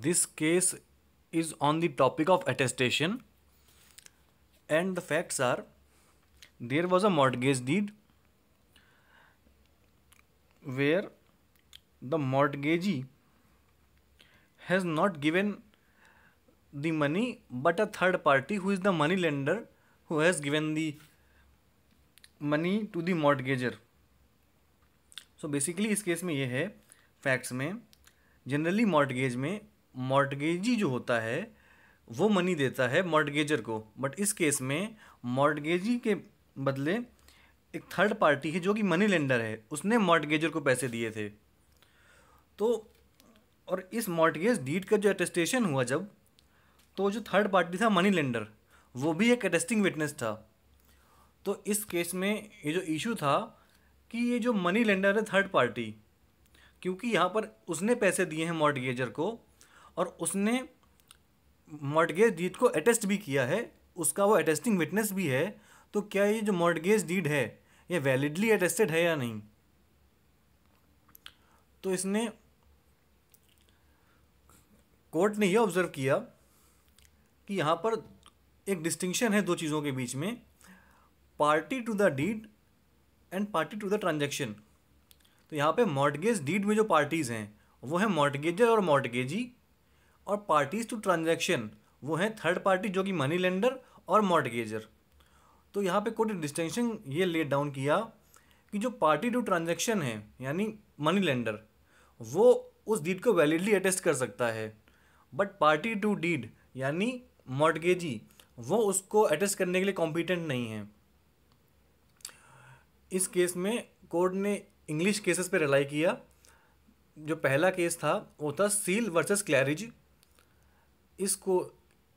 this case is on the topic of attestation and the facts are there was a mortgage deed where the mortgagee has not given the money but a third party who is the money lender who has given the money to the mortgager so basically इस case में ये है facts में generally mortgage में मॉर्टगेजी जो होता है वो मनी देता है मॉर्टगेजर को बट इस केस में मॉर्टगेजी के बदले एक थर्ड पार्टी है जो कि मनी लेंडर है उसने मॉर्टगेजर को पैसे दिए थे तो और इस मॉर्टगेज डीड का जो अटेस्टेशन हुआ जब तो जो थर्ड पार्टी था मनी लेंडर वो भी एक अटेस्टिंग विटनेस था तो इस केस में ये जो इशू था कि ये जो मनी लेंडर है थर्ड पार्टी क्योंकि यहाँ पर उसने पैसे दिए हैं मॉर्टगेजर को और उसने मॉडगेज डीड को अटेस्ट भी किया है उसका वो अटेस्टिंग विटनेस भी है तो क्या ये जो मॉडगेज डीड है ये वैलिडली अटेस्टेड है या नहीं तो इसने कोर्ट ने यह ऑब्ज़र्व किया कि यहाँ पर एक डिस्टिंक्शन है दो चीज़ों के बीच में party to the deed and party to the transaction तो यहाँ पे मॉडगेज डीड में जो पार्टीज़ हैं वो हैं मॉडगेजर और मॉडगेजी और पार्टीज टू ट्रांजैक्शन वो हैं थर्ड पार्टी जो कि मनी लेंडर और मॉडगेजर तो यहाँ पे कोर्ट ने डिस्टिंक्शन ये लेट डाउन किया कि जो पार्टी टू ट्रांजैक्शन है यानी मनी लेंडर वो उस डीड को वैलिडली अटेस्ट कर सकता है बट पार्टी टू डीड यानी मॉडगेजी वो उसको अटेस्ट करने के लिए कॉम्पिटेंट नहीं है इस केस में कोर्ट ने इंग्लिश केसेस पे रिलाई किया जो पहला केस था वो था सील वर्सेस क्लैरिज इसको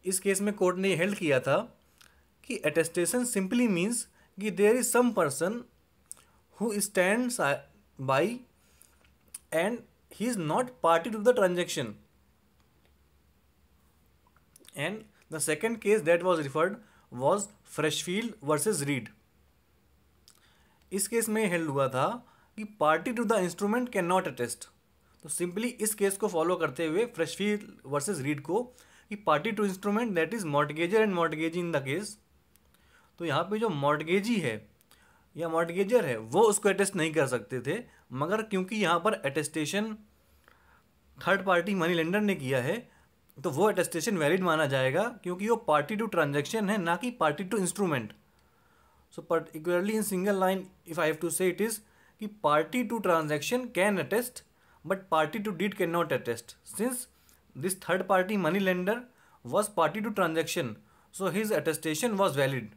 इस केस में कोर्ट ने हेल्ड किया था कि अटेस्टेशन सिंपली मीन्स कि there is some person who stand by and he is not party to the transaction and the second case that was referred was Freshfield versus Reed इस case में held हुआ था कि party to the instrument can not attest तो simply इस case को follow करते हुए फ्रेश वर्सेज रीड को कि party to instrument that is mortgagor and mortgagee in the case तो यहाँ पे जो मॉर्टगेजी है या मॉर्टगेजर है वो उसको अटेस्ट नहीं कर सकते थे मगर क्योंकि यहाँ पर attestation third party money lender ने किया है तो वो अटेस्टेशन वैलिड माना जाएगा क्योंकि वो पार्टी टू ट्रांजेक्शन है ना कि party to instrument so particularly in single line if I have to say it is कि party to transaction can attest but party to deed cannot attest since this third party moneylender was party to transaction so his attestation was valid